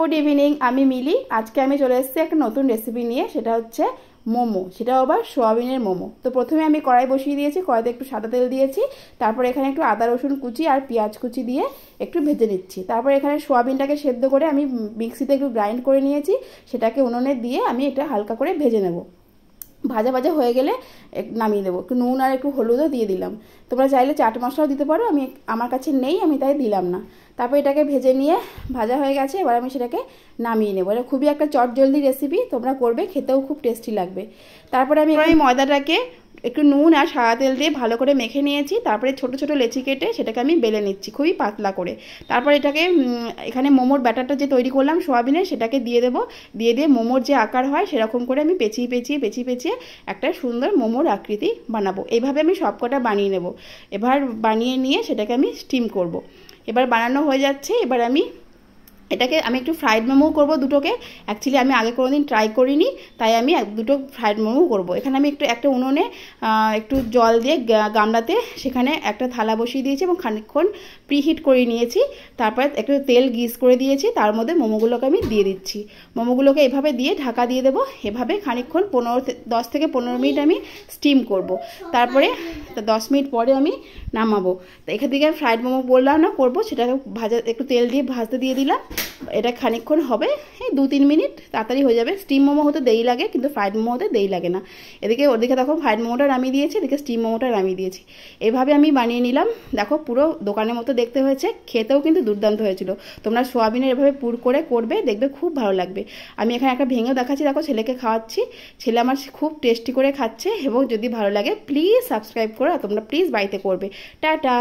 Good evening আমি মিলি আজকে আমি চলে এসেছি একটা নতুন রেসিপি নিয়ে সেটা হচ্ছে মোমো সেটা আবার সোয়াবিনের মোমো তো প্রথমে আমি কড়াই বসিয়ে দিয়েছি কড়াইতে একটু সাদা তেল দিয়েছি তারপর এখানে একটু আদা রসুন কুচি আর পেঁয়াজ কুচি দিয়ে একটু ভেজে নিচ্ছি তারপর এখানে সোয়াবিনটাকে সেদ্ধ করে আমি মিক্সিতে একটু গ্রাইন্ড করে নিয়েছি সেটাকে উনুনে দিয়ে আমি এটা হালকা করে ভেজে নেবো ভাজা ভাজা হয়ে গেলে নামিয়ে দেবো একটু নুন আর একটু হলুদও দিয়ে দিলাম তোমরা চাইলে চাট মশলাও দিতে পারো আমি আমার কাছে নেই আমি তাই দিলাম না তারপর এটাকে ভেজে নিয়ে ভাজা হয়ে গেছে এবার আমি সেটাকে নামিয়ে নেবো এটা খুবই একটা চটজলদি রেসিপি তোমরা করবে খেতেও খুব টেস্টি লাগবে তারপরে আমি এই ময়দাটাকে একটু নুন আর সাদা তেল দিয়ে ভালো করে মেখে নিয়েছি তারপরে ছোট ছোট লেচি কেটে সেটাকে আমি বেলে নিচ্ছি খুবই পাতলা করে তারপর এটাকে এখানে মোমোর ব্যাটারটা যে তৈরি করলাম সোয়াবিনের সেটাকে দিয়ে দেবো দিয়ে দিয়ে মোমোর যে আকার হয় সেরকম করে আমি পেঁচিয়ে পেঁচিয়ে পেঁচিয়ে পেঁচিয়ে একটা সুন্দর মোমোর আকৃতি বানাবো এইভাবে আমি সবকটা বানিয়ে নেব এবার বানিয়ে নিয়ে সেটাকে আমি স্টিম করব। এবার বানানো হয়ে যাচ্ছে এবার আমি এটাকে আমি একটু ফ্রাইড মোমো করব দুটোকে অ্যাকচুয়ালি আমি আগে কোনো দিন ট্রাই করিনি তাই আমি দুটো ফ্রাইড মোমো করব এখানে আমি একটু একটা উনুনে একটু জল দিয়ে গামলাতে সেখানে একটা থালা বসিয়ে দিয়েছি এবং খানিকক্ষণ প্রিহিট করে নিয়েছি তারপরে একটু তেল গিস করে দিয়েছি তার মধ্যে মোমোগুলোকে আমি দিয়ে দিচ্ছি মোমোগুলোকে এভাবে দিয়ে ঢাকা দিয়ে দেবো এভাবে খানিকক্ষণ পনেরো দশ থেকে পনেরো মিনিট আমি স্টিম করব। তারপরে দশ মিনিট পরে আমি নামাবো এখান থেকে আমি ফ্রাইড মোমো বললাম না করবো সেটাকে ভাজা একটু তেল দিয়ে ভাজতে দিয়ে দিলাম এটা খানিক্ষণ হবে এই হ্যাঁ, দু তিন মিনিট তাড়াতাড়ি হয়ে যাবে স্টিম মোমো হতে দেরি লাগে কিন্তু ফ্রাইড মোমো হতে দেরি লাগে না এদিকে ওদিকে দেখো ফ্রাইড মোমোটা নামিয়ে দিয়েছি এদিকে স্টিম মোমোটা নামিয়ে দিয়েছি এভাবে আমি বানিয়ে নিলাম দেখো পুরো দোকানের মতো দেখতে হয়েছে খেতেও কিন্তু দুর্দান্ত হয়েছিল তোমরা সোয়াবিনের এভাবে পুর করে করবে দেখবে খুব ভালো লাগবে আমি এখানে একটা ভেঙেও দেখাচ্ছি দেখো ছেলেকে খাওয়াচ্ছি ছেলে আমার খুব টেস্টি করে খাচ্ছে এবং যদি ভালো লাগে প্লিজ সাবস্ক্রাইব করো তোমরা প্লিজ বাড়িতে করবে টাটা